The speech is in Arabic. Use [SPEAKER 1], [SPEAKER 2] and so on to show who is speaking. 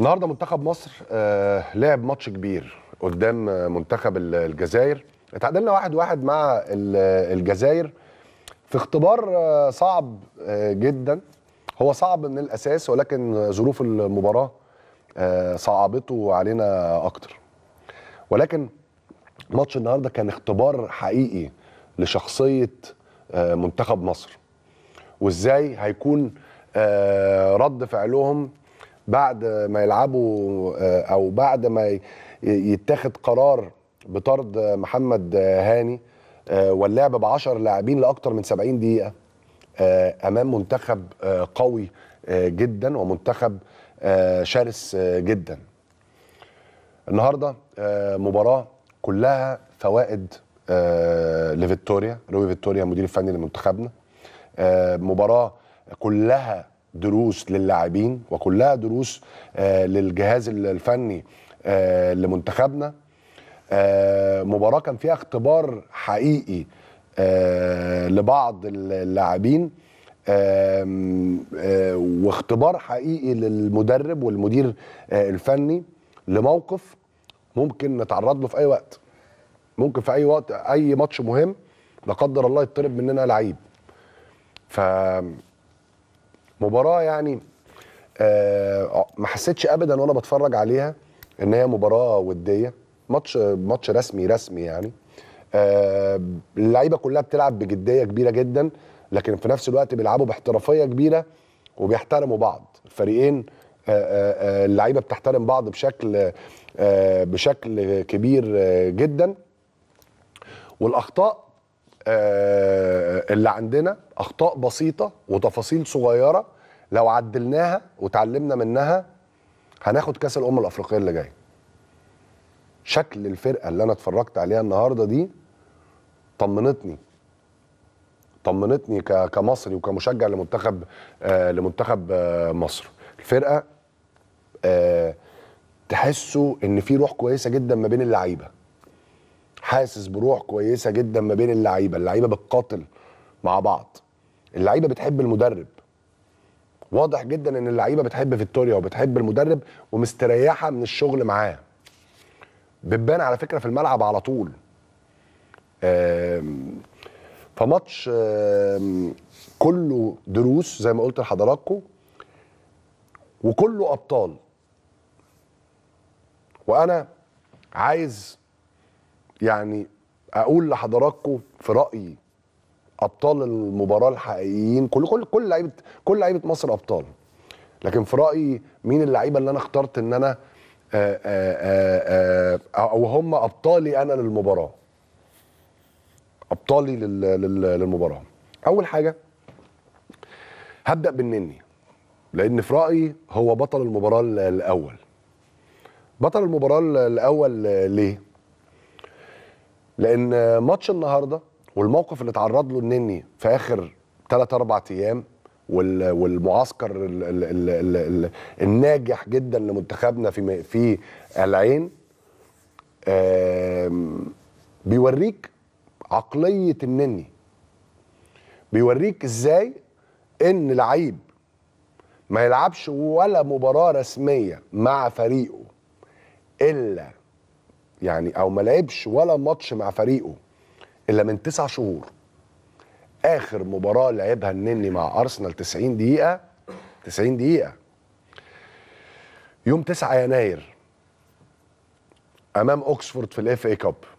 [SPEAKER 1] النهارده منتخب مصر آه، لعب ماتش كبير قدام آه، منتخب الجزائر اتعادلنا واحد واحد مع الجزائر في اختبار آه، صعب جدا هو صعب من الاساس ولكن ظروف المباراه صعبته علينا اكتر ولكن ماتش النهارده كان اختبار حقيقي لشخصيه منتخب مصر وازاي هيكون رد فعلهم بعد ما يلعبوا آه، او بعد ما يتخذ قرار بطرد محمد هاني آه، واللعب ب 10 لاعبين لاكثر من 70 دقيقه آه، امام منتخب قوي جدا ومنتخب شرس جدا النهارده مباراه كلها فوائد لفيكتوريا روي فيكتوريا المدير الفني لمنتخبنا مباراه كلها دروس للاعبين وكلها دروس آه، للجهاز الفني آه، لمنتخبنا آه، مباراه كان فيها اختبار حقيقي لبعض اللاعبين واختبار حقيقي للمدرب والمدير الفني لموقف ممكن نتعرض له في اي وقت ممكن في اي وقت اي ماتش مهم لا قدر الله يطلب مننا لعيب ف مباراه يعني آه، آه، ما حسيتش ابدا وانا بتفرج عليها ان هي مباراه وديه ماتش ماتش رسمي رسمي يعني آه، اللعيبه كلها بتلعب بجديه كبيره جدا لكن في نفس الوقت بيلعبوا باحترافيه كبيره وبيحترموا بعض الفريقين اللعيبه بتحترم بعض بشكل بشكل كبير جدا والاخطاء آه، اللي عندنا اخطاء بسيطه وتفاصيل صغيره لو عدلناها وتعلمنا منها هناخد كاس الامم الافريقيه اللي جاي شكل الفرقه اللي انا اتفرجت عليها النهارده دي طمنتني طمنتني كمصري وكمشجع لمنتخب آه لمنتخب آه مصر الفرقه آه تحسوا ان في روح كويسه جدا ما بين اللعيبه حاسس بروح كويسه جدا ما بين اللعيبه اللعيبه بتقاتل مع بعض اللعيبه بتحب المدرب واضح جدا ان اللعيبه بتحب فيكتوريا وبتحب المدرب ومستريحه من الشغل معاه بتبان على فكره في الملعب على طول فماتش كله دروس زي ما قلت لحضراتكم وكله ابطال وانا عايز يعني اقول لحضراتكم في رايي ابطال المباراه الحقيقيين كل كل كل لعيبه كل لعيبه مصر ابطال لكن في رايي مين اللعيبه اللي انا اخترت ان انا آه، آه، آه، او هم ابطالي انا للمباراه ابطالي للمباراه اول حاجه هبدا بالنني لان في رايي هو بطل المباراه الاول بطل المباراه الاول ليه لان ماتش النهارده والموقف اللي اتعرض له النني في اخر 3 4 ايام والمعسكر الـ الـ الـ الـ الـ الناجح جدا لمنتخبنا في في العين بيوريك عقليه النني بيوريك ازاي ان لعيب ما يلعبش ولا مباراه رسميه مع فريقه الا يعني او ما لعبش ولا ماتش مع فريقه الا من تسع شهور اخر مباراه لعبها النني مع ارسنال 90 دقيقه 90 دقيقه يوم 9 يناير امام اوكسفورد في الاف اي كاب